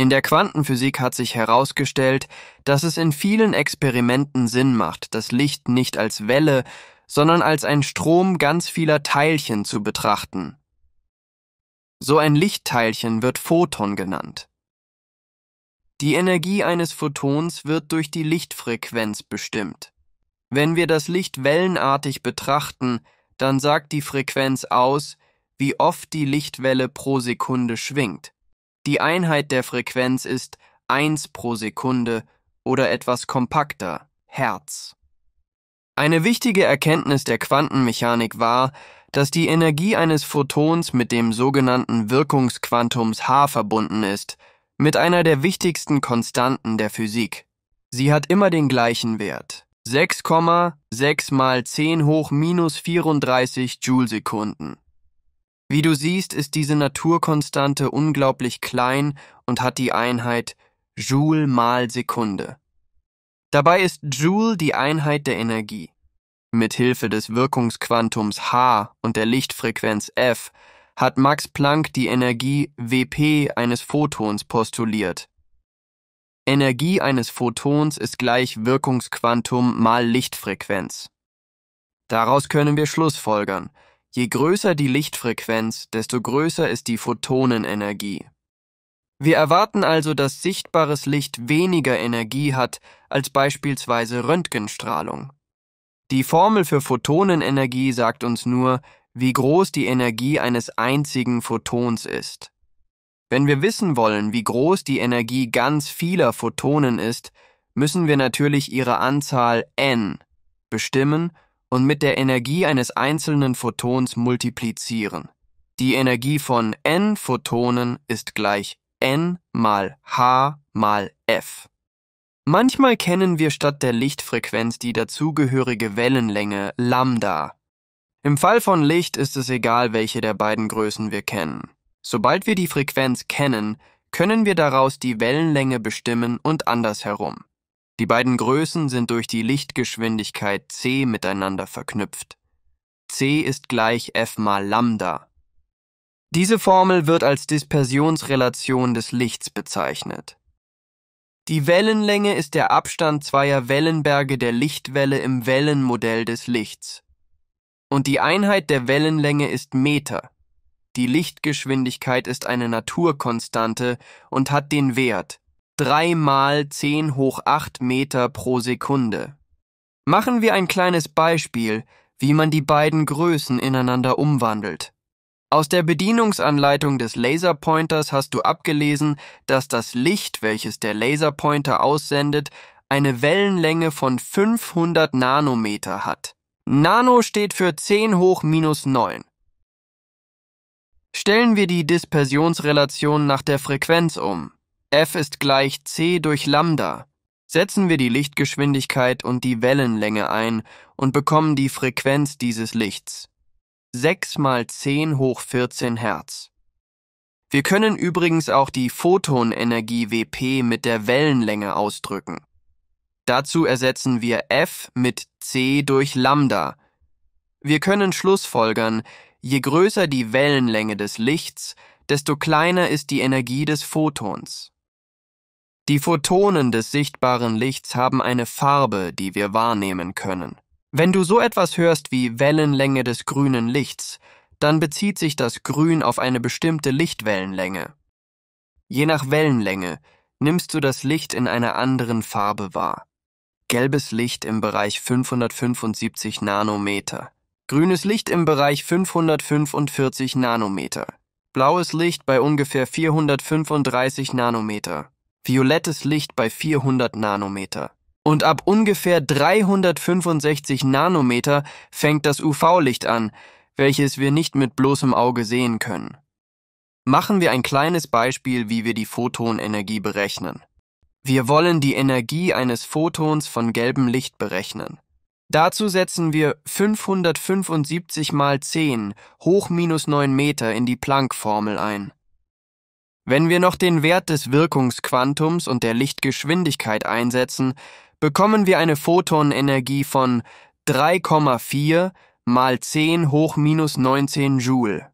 In der Quantenphysik hat sich herausgestellt, dass es in vielen Experimenten Sinn macht, das Licht nicht als Welle, sondern als ein Strom ganz vieler Teilchen zu betrachten. So ein Lichtteilchen wird Photon genannt. Die Energie eines Photons wird durch die Lichtfrequenz bestimmt. Wenn wir das Licht wellenartig betrachten, dann sagt die Frequenz aus, wie oft die Lichtwelle pro Sekunde schwingt. Die Einheit der Frequenz ist 1 pro Sekunde oder etwas kompakter, Hertz. Eine wichtige Erkenntnis der Quantenmechanik war, dass die Energie eines Photons mit dem sogenannten Wirkungsquantums H verbunden ist, mit einer der wichtigsten Konstanten der Physik. Sie hat immer den gleichen Wert. 6,6 mal 10 hoch minus 34 Joule-Sekunden. Wie du siehst, ist diese Naturkonstante unglaublich klein und hat die Einheit Joule mal Sekunde. Dabei ist Joule die Einheit der Energie. Mithilfe des Wirkungsquantums h und der Lichtfrequenz f hat Max Planck die Energie Wp eines Photons postuliert. Energie eines Photons ist gleich Wirkungsquantum mal Lichtfrequenz. Daraus können wir Schlussfolgern, Je größer die Lichtfrequenz, desto größer ist die Photonenenergie. Wir erwarten also, dass sichtbares Licht weniger Energie hat als beispielsweise Röntgenstrahlung. Die Formel für Photonenenergie sagt uns nur, wie groß die Energie eines einzigen Photons ist. Wenn wir wissen wollen, wie groß die Energie ganz vieler Photonen ist, müssen wir natürlich ihre Anzahl n bestimmen und mit der Energie eines einzelnen Photons multiplizieren. Die Energie von n Photonen ist gleich n mal h mal f. Manchmal kennen wir statt der Lichtfrequenz die dazugehörige Wellenlänge lambda. Im Fall von Licht ist es egal, welche der beiden Größen wir kennen. Sobald wir die Frequenz kennen, können wir daraus die Wellenlänge bestimmen und andersherum. Die beiden Größen sind durch die Lichtgeschwindigkeit c miteinander verknüpft. c ist gleich f mal lambda. Diese Formel wird als Dispersionsrelation des Lichts bezeichnet. Die Wellenlänge ist der Abstand zweier Wellenberge der Lichtwelle im Wellenmodell des Lichts. Und die Einheit der Wellenlänge ist Meter. Die Lichtgeschwindigkeit ist eine Naturkonstante und hat den Wert 3 mal 10 hoch 8 Meter pro Sekunde. Machen wir ein kleines Beispiel, wie man die beiden Größen ineinander umwandelt. Aus der Bedienungsanleitung des Laserpointers hast du abgelesen, dass das Licht, welches der Laserpointer aussendet, eine Wellenlänge von 500 Nanometer hat. Nano steht für 10 hoch minus 9. Stellen wir die Dispersionsrelation nach der Frequenz um f ist gleich c durch Lambda, setzen wir die Lichtgeschwindigkeit und die Wellenlänge ein und bekommen die Frequenz dieses Lichts. 6 mal 10 hoch 14 Hertz. Wir können übrigens auch die Photonenergie Wp mit der Wellenlänge ausdrücken. Dazu ersetzen wir f mit c durch Lambda. Wir können schlussfolgern, je größer die Wellenlänge des Lichts, desto kleiner ist die Energie des Photons. Die Photonen des sichtbaren Lichts haben eine Farbe, die wir wahrnehmen können. Wenn du so etwas hörst wie Wellenlänge des grünen Lichts, dann bezieht sich das Grün auf eine bestimmte Lichtwellenlänge. Je nach Wellenlänge nimmst du das Licht in einer anderen Farbe wahr. Gelbes Licht im Bereich 575 Nanometer. Grünes Licht im Bereich 545 Nanometer. Blaues Licht bei ungefähr 435 Nanometer violettes Licht bei 400 Nanometer. Und ab ungefähr 365 Nanometer fängt das UV-Licht an, welches wir nicht mit bloßem Auge sehen können. Machen wir ein kleines Beispiel, wie wir die Photonenergie berechnen. Wir wollen die Energie eines Photons von gelbem Licht berechnen. Dazu setzen wir 575 mal 10 hoch minus 9 Meter in die Planck-Formel ein. Wenn wir noch den Wert des Wirkungsquantums und der Lichtgeschwindigkeit einsetzen, bekommen wir eine Photonenergie von 3,4 mal 10 hoch minus 19 Joule.